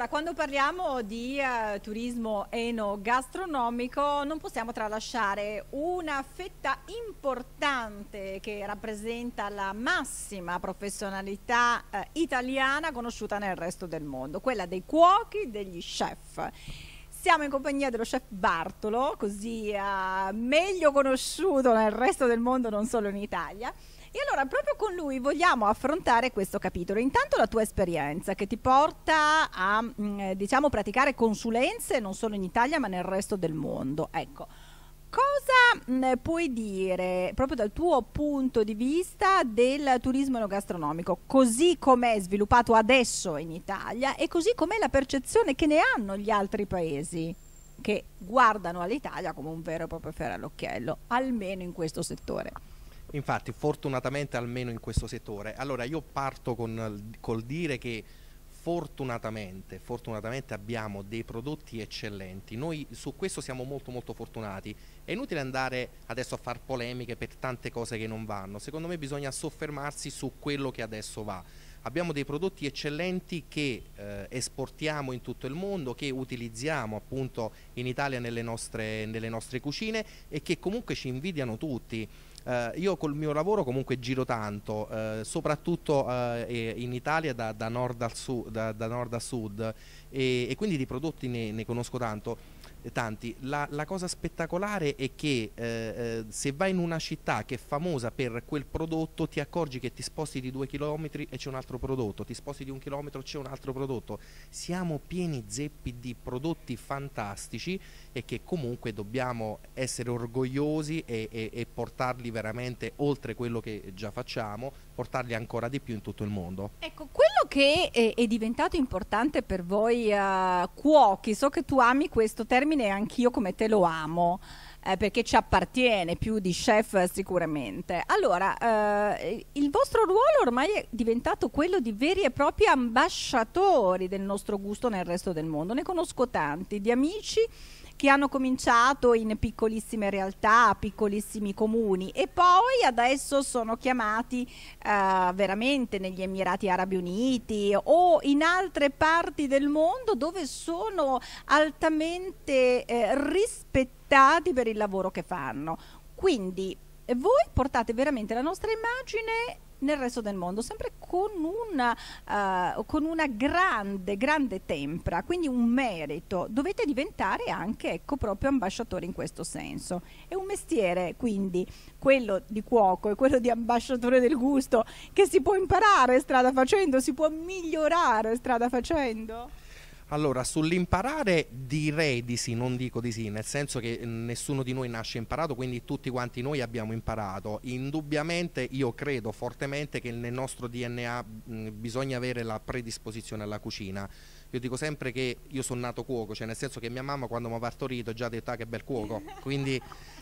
Allora, quando parliamo di uh, turismo enogastronomico non possiamo tralasciare una fetta importante che rappresenta la massima professionalità uh, italiana conosciuta nel resto del mondo, quella dei cuochi, degli chef. Siamo in compagnia dello chef Bartolo, così uh, meglio conosciuto nel resto del mondo, non solo in Italia e allora proprio con lui vogliamo affrontare questo capitolo. Intanto la tua esperienza che ti porta a mm, eh, diciamo praticare consulenze non solo in Italia ma nel resto del mondo. Ecco. Cosa mm, puoi dire proprio dal tuo punto di vista del turismo enogastronomico, così com'è sviluppato adesso in Italia e così com'è la percezione che ne hanno gli altri paesi che guardano all'Italia come un vero e proprio ferro all'occhiello, almeno in questo settore? Infatti, fortunatamente almeno in questo settore. Allora, io parto con, col dire che fortunatamente, fortunatamente abbiamo dei prodotti eccellenti. Noi su questo siamo molto molto fortunati. È inutile andare adesso a far polemiche per tante cose che non vanno. Secondo me bisogna soffermarsi su quello che adesso va. Abbiamo dei prodotti eccellenti che eh, esportiamo in tutto il mondo, che utilizziamo appunto in Italia nelle nostre, nelle nostre cucine e che comunque ci invidiano tutti. Eh, io col mio lavoro comunque giro tanto, eh, soprattutto eh, in Italia da, da, nord sud, da, da, nord a sud, e, e quindi di prodotti ne, ne conosco tanto tanti. La, la cosa spettacolare è che eh, eh, se vai in una città che è famosa per quel prodotto ti accorgi che ti sposti di due chilometri e c'è un altro prodotto, ti sposti di un chilometro e c'è un altro prodotto. Siamo pieni zeppi di prodotti fantastici e che comunque dobbiamo essere orgogliosi e, e, e portarli veramente oltre quello che già facciamo, portarli ancora di più in tutto il mondo. Ecco, quello che è, è diventato importante per voi uh, cuochi, so che tu ami questo termine termine anch'io come te lo amo. Eh, perché ci appartiene più di chef eh, sicuramente. Allora, eh, il vostro ruolo ormai è diventato quello di veri e propri ambasciatori del nostro gusto nel resto del mondo. Ne conosco tanti, di amici che hanno cominciato in piccolissime realtà, piccolissimi comuni e poi adesso sono chiamati eh, veramente negli Emirati Arabi Uniti o in altre parti del mondo dove sono altamente eh, rispettati per il lavoro che fanno. Quindi voi portate veramente la nostra immagine nel resto del mondo, sempre con una, uh, con una grande, grande tempra, quindi un merito. Dovete diventare anche, ecco, proprio ambasciatori in questo senso. È un mestiere, quindi, quello di cuoco e quello di ambasciatore del gusto, che si può imparare strada facendo, si può migliorare strada facendo. Allora, sull'imparare direi di sì, non dico di sì, nel senso che nessuno di noi nasce imparato, quindi tutti quanti noi abbiamo imparato. Indubbiamente io credo fortemente che nel nostro DNA mh, bisogna avere la predisposizione alla cucina. Io dico sempre che io sono nato cuoco, cioè nel senso che mia mamma quando mi ha partorito già ha detto ah, che bel cuoco, quindi,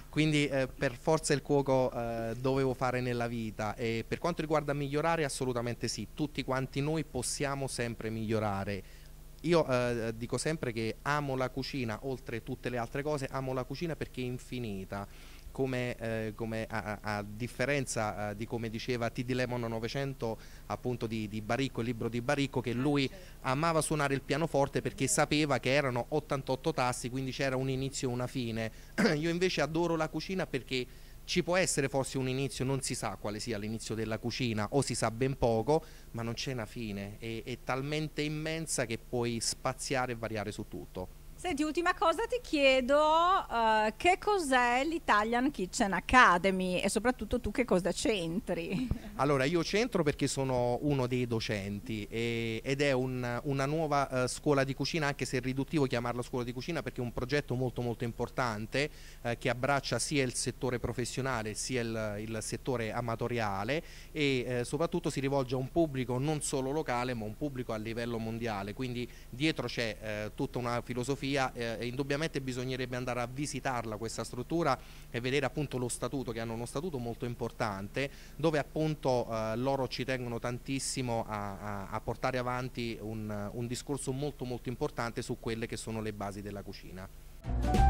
quindi eh, per forza il cuoco eh, dovevo fare nella vita. E per quanto riguarda migliorare, assolutamente sì, tutti quanti noi possiamo sempre migliorare io eh, dico sempre che amo la cucina, oltre tutte le altre cose, amo la cucina perché è infinita. Come, eh, come a, a, differenza eh, di come diceva T.D. Lemon 900 appunto di, di, Baricco, il libro di Baricco, che lui ah, amava suonare il pianoforte perché sapeva che erano 88 tasti, quindi c'era un inizio e una fine. Io invece adoro la cucina perché ci può essere forse un inizio, non si sa quale sia l'inizio della cucina o si sa ben poco, ma non c'è una fine, è, è talmente immensa che puoi spaziare e variare su tutto. Senti, ultima cosa ti chiedo, uh, che cos'è l'Italian Kitchen Academy e soprattutto tu che cosa c'entri? Allora, io c'entro perché sono uno dei docenti e, ed è un, una nuova uh, scuola di cucina, anche se è riduttivo chiamarla scuola di cucina perché è un progetto molto molto importante uh, che abbraccia sia il settore professionale sia il, il settore amatoriale e soprattutto si rivolge a un pubblico non solo locale ma un pubblico a livello mondiale, quindi dietro c'è tutta una filosofia Liguria eh, indubbiamente bisognerebbe andare a visitarla questa struttura e vedere appunto lo statuto che hanno uno statuto molto importante dove appunto eh, loro ci tengono tantissimo a, a, a portare avanti un, un, discorso molto molto importante su quelle che sono le basi della cucina.